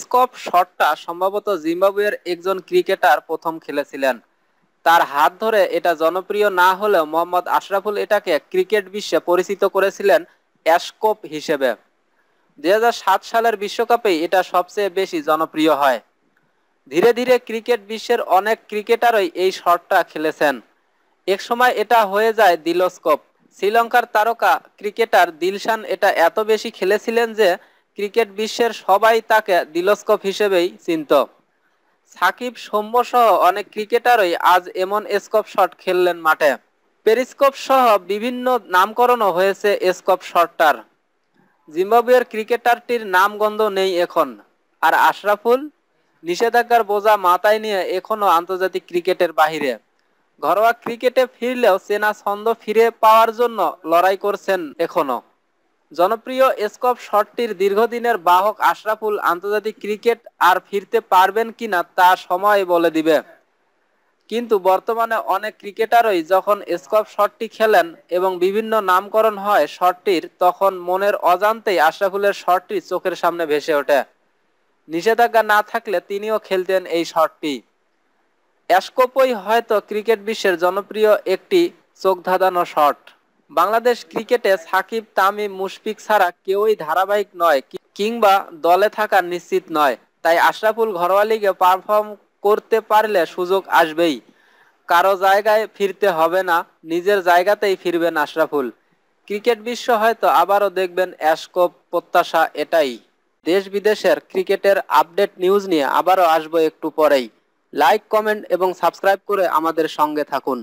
স্কপ শটটা সম্ভবত জিম্বাবুয়ের একজন ক্রিকেটার প্রথম খেলেছিলেন তার হাত ধরে এটা জনপ্রিয় না হলেও মোহাম্মদ আশরাফুল এটাকে ক্রিকেট বিশ্বে পরিচিত করেছিলেন অ্যাশকোপ হিসেবে দুই সালের বিশ্বকাপে এটা সবচেয়ে বেশি জনপ্রিয় হয় ধীরে ধীরে ক্রিকেট বিশ্বের অনেক ক্রিকেটারই এই শটটা খেলেছেন এক সময় এটা হয়ে যায় দিলস্কোপ শ্রীলঙ্কার তারকা ক্রিকেটার দিলশান এটা এত বেশি খেলেছিলেন যে ক্রিকেট বিশ্বের সবাই তাকে দিলস্কোপ হিসেবেই চিনত সাকিব সৌম্য সহ অনেক ক্রিকেটারই আজ এমন স্কোপ শট খেললেন মাঠে পেরিস্কোপ সহ বিভিন্ন নামকরণও হয়েছে স্কোপ শটটার জিম্বাবুয়ের ক্রিকেটারটির নাম গন্ধ নেই এখন আর আশরাফুল নিষেধাজ্ঞার বোঝা মাথায় নিয়ে এখনও আন্তর্জাতিক ক্রিকেটের বাহিরে ঘরোয়া ক্রিকেটে ফিরলেও সেনা ছন্দ ফিরে পাওয়ার জন্য লড়াই করছেন এখনও জনপ্রিয় স্কপ শটটির দীর্ঘদিনের বাহক আশরাফুল আন্তর্জাতিক ক্রিকেট আর ফিরতে পারবেন কিনা তা সময় বলে দিবে কিন্তু বর্তমানে অনেক ক্রিকেটারই যখন স্কপ শটটি খেলেন এবং বিভিন্ন নামকরণ হয় শটটির তখন মনের অজান্তেই আশরাফুলের শটটি চোখের সামনে ভেসে ওঠে নিষেধাজ্ঞা না থাকলে তিনিও খেলতেন এই শটটি অ্যাসকোপই হয়তো ক্রিকেট বিশ্বের জনপ্রিয় একটি চোখ ধাঁধানো শট বাংলাদেশ ক্রিকেটে সাকিব তামিম মুশফিক ছাড়া কেউই ধারাবাহিক নয় কিংবা দলে থাকা নিশ্চিত নয় তাই আশরাফুল ঘরোয়া লিগে পারফর্ম করতে পারলে সুযোগ আসবেই কারো জায়গায় ফিরতে হবে না নিজের জায়গাতেই ফিরবেন আশরাফুল ক্রিকেট বিশ্ব হয়তো আবারও দেখবেন অ্যাশকোপ প্রত্যাশা এটাই দেশ বিদেশের ক্রিকেটের আপডেট নিউজ নিয়ে আবারও আসবো একটু পরেই লাইক কমেন্ট এবং সাবস্ক্রাইব করে আমাদের সঙ্গে থাকুন